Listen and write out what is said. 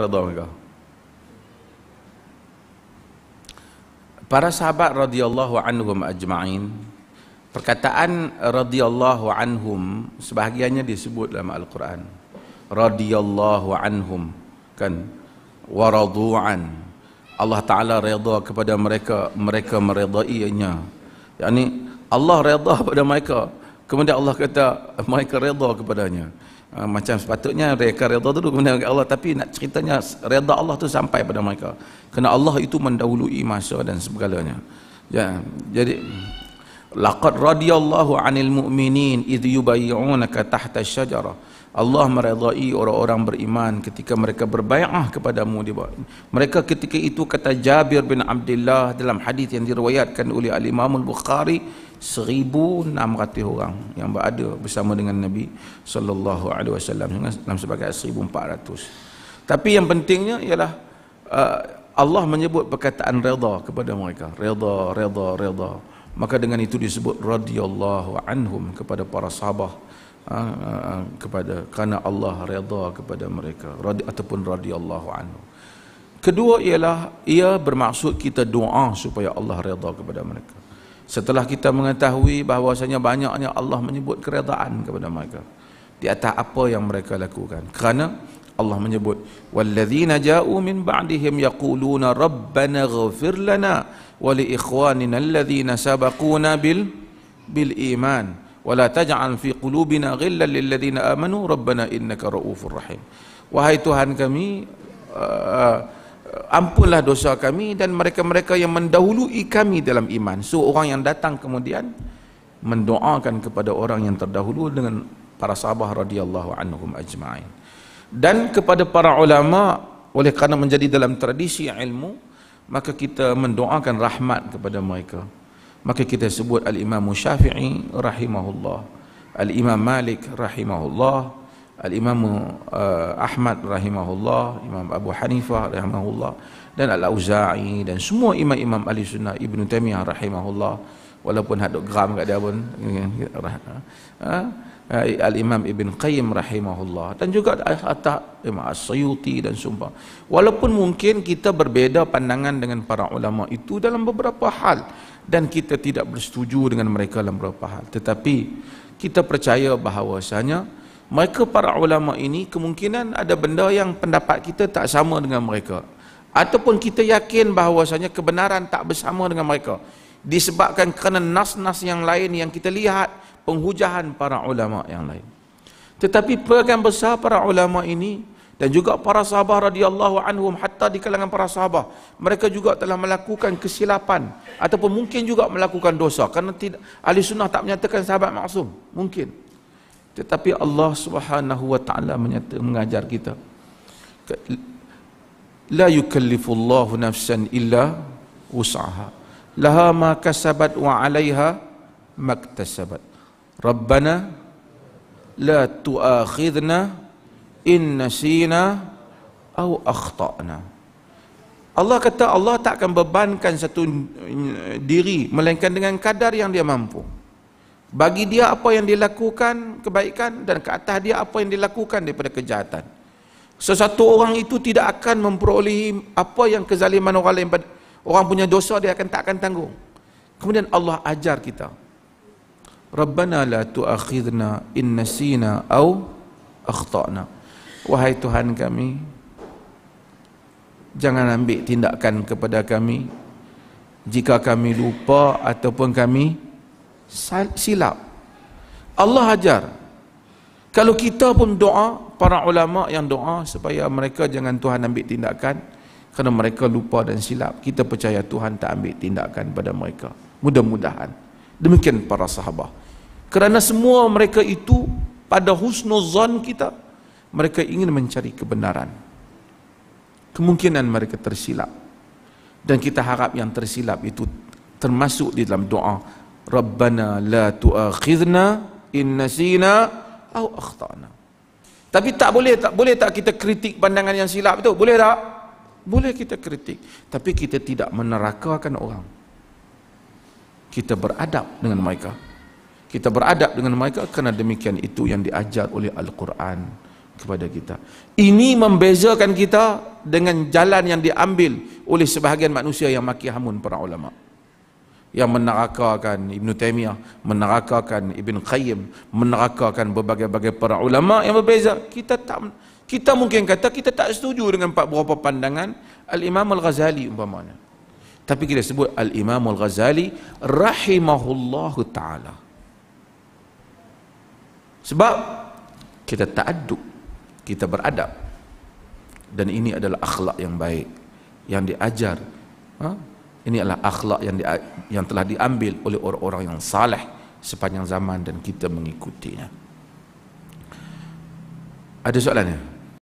radhiyallahu Para sahabat radhiyallahu anhum ajma'in perkataan radhiyallahu anhum sebahagiannya disebut dalam al-Quran radhiyallahu anhum kan waradu'an Allah taala redha kepada mereka mereka meredainya yakni Allah redha kepada mereka kemudian Allah kata mereka redha kepadanya Ah, macam sepatutnya mereka redha dulu kemudian Allah tapi nak ceritanya redha Allah tu sampai pada mereka kerana Allah itu mendahului masa dan sebagainya. ya jadi laqad radiyallahu anil mu'minin idh yubayyi'unaka tahta syajarah Allah meredai orang-orang beriman ketika mereka berbaiah kepadamu di bawah. Mereka ketika itu kata Jabir bin Abdullah dalam hadis yang diriwayatkan oleh Al Imam Bukhari 1600 orang yang berada bersama dengan Nabi sallallahu alaihi wasallam dalam sebagai 1400. Tapi yang pentingnya ialah uh, Allah menyebut perkataan redha kepada mereka. Redha, redha, redha. Maka dengan itu disebut radhiyallahu anhum kepada para sahabat uh, uh, kepada kerana Allah redha kepada mereka radhi ataupun radhiyallahu anhum. Kedua ialah ia bermaksud kita doa supaya Allah redha kepada mereka setelah kita mengetahui bahawasanya banyaknya Allah menyebut keredaan kepada mereka di atas apa yang mereka lakukan kerana Allah menyebut wallazina ja'u min ba'dihim yaquluna rabbana ighfir lana wa li ikhwanina alladhina sabaquna bil bil iman wa la taj'al fi qulubina ghillan lil ladzina amanu rabbana innaka ra'ufur rahim wahai tuhan kami uh, ampunlah dosa kami dan mereka-mereka yang mendahului kami dalam iman. So orang yang datang kemudian mendoakan kepada orang yang terdahulu dengan para sahabat radhiyallahu anhum ajma'in. Dan kepada para ulama oleh kerana menjadi dalam tradisi ilmu maka kita mendoakan rahmat kepada mereka. Maka kita sebut al-Imam Syafi'i rahimahullah, al-Imam Malik rahimahullah, Al-Imam uh, Ahmad rahimahullah, Imam Abu Hanifah rahimahullah dan Al-Auza'i dan semua imam-imam Ahli Sunnah Ibnu Taimiyah rahimahullah walaupun hadok geram kat dia pun uh, uh, Al-Imam Ibn Qayyim rahimahullah dan juga Al-Atah Imam As-Sayuti dan sumpah walaupun mungkin kita berbeza pandangan dengan para ulama itu dalam beberapa hal dan kita tidak bersetuju dengan mereka dalam beberapa hal tetapi kita percaya bahawasanya mereka para ulama ini kemungkinan ada benda yang pendapat kita tak sama dengan mereka ataupun kita yakin bahawasanya kebenaran tak bersama dengan mereka disebabkan kerana nas-nas yang lain yang kita lihat penghujahan para ulama yang lain. Tetapi pegangan besar para ulama ini dan juga para sahabat radhiyallahu anhum hatta di kalangan para sahabat mereka juga telah melakukan kesilapan ataupun mungkin juga melakukan dosa kerana tidak ahli sunnah tak menyatakan sahabat maksum mungkin tetapi Allah Subhanahu wa taala menyata mengajar kita la yukallifullahu nafsan illa wus'aha laha ma kasabat wa 'alayha maktasabat rabbana la tu'akhidna in nasina aw akhtana Allah kata Allah tak akan bebankan satu eh, diri melainkan dengan kadar yang dia mampu bagi dia apa yang dilakukan kebaikan dan ke atas dia apa yang dilakukan daripada kejahatan sesuatu orang itu tidak akan memperoleh apa yang kezaliman orang lain orang punya dosa dia akan tak akan tanggung kemudian Allah ajar kita Rabbana la tu'akhidna in nasina au akhtana wahai Tuhan kami jangan ambil tindakan kepada kami jika kami lupa ataupun kami silap Allah ajar kalau kita pun doa para ulama yang doa supaya mereka jangan Tuhan ambil tindakan kerana mereka lupa dan silap kita percaya Tuhan tak ambil tindakan pada mereka mudah-mudahan demikian para sahabat kerana semua mereka itu pada husnuzan kita mereka ingin mencari kebenaran kemungkinan mereka tersilap dan kita harap yang tersilap itu termasuk di dalam doa Rabbana la tu'akhidna in nasina au akhtana. Tapi tak boleh tak boleh tak kita kritik pandangan yang silap itu? Boleh tak? Boleh kita kritik. Tapi kita tidak menerakakan orang. Kita beradab dengan mereka. Kita beradab dengan mereka kerana demikian itu yang diajar oleh Al-Quran kepada kita. Ini membezakan kita dengan jalan yang diambil oleh sebahagian manusia yang maki hamun para ulama' yang menerakakan Ibn Taymiyah, menerakakan Ibn Qayyim, menerakakan berbagai-bagai para ulama yang berbeza. Kita tak kita mungkin kata kita tak setuju dengan empat beberapa pandangan Al-Imam Al-Ghazali umpamanya. Tapi kita sebut Al-Imam Al-Ghazali rahimahullah taala. Sebab kita tak aduk, kita beradab. Dan ini adalah akhlak yang baik yang diajar ha? Ini adalah akhlak yang di, yang telah diambil oleh orang-orang yang saleh sepanjang zaman dan kita mengikutinya. Ada soalannya?